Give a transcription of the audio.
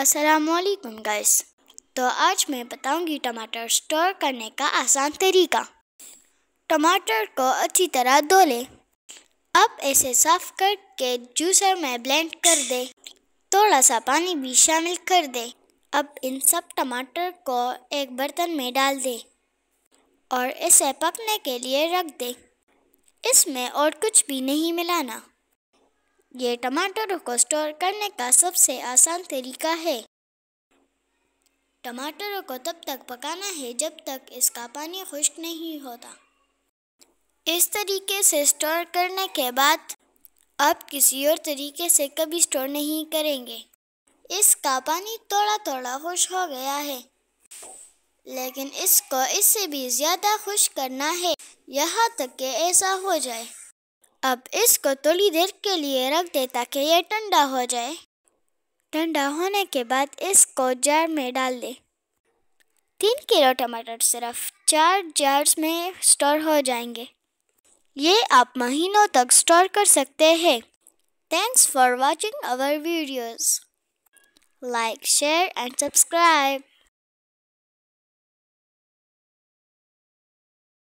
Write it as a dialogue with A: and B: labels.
A: असलकुम गैस तो आज मैं बताऊंगी टमाटर स्टोर करने का आसान तरीका टमाटर को अच्छी तरह धो लें अब इसे साफ करके जूसर में ब्लेंड कर दें थोड़ा सा पानी भी शामिल कर दें अब इन सब टमाटर को एक बर्तन में डाल दें और इसे पकने के लिए रख दें इसमें और कुछ भी नहीं मिलाना ये टमाटरों को स्टोर करने का सबसे आसान तरीका है टमाटरों को तब तक पकाना है जब तक इसका पानी खुश्क नहीं होता इस तरीके से स्टोर करने के बाद आप किसी और तरीके से कभी स्टोर नहीं करेंगे इसका पानी थोड़ा थोड़ा खुश हो गया है लेकिन इसको इससे भी ज़्यादा खुश करना है यहाँ तक कि ऐसा हो जाए अब इसको थोड़ी तो देर के लिए रख दे ताकि ये ठंडा हो जाए ठंडा होने के बाद इसको जार में डाल दे तीन किलो टमाटर सिर्फ चार जार्स में स्टोर हो जाएंगे ये आप महीनों तक स्टोर कर सकते हैं thanks for watching our videos like share and subscribe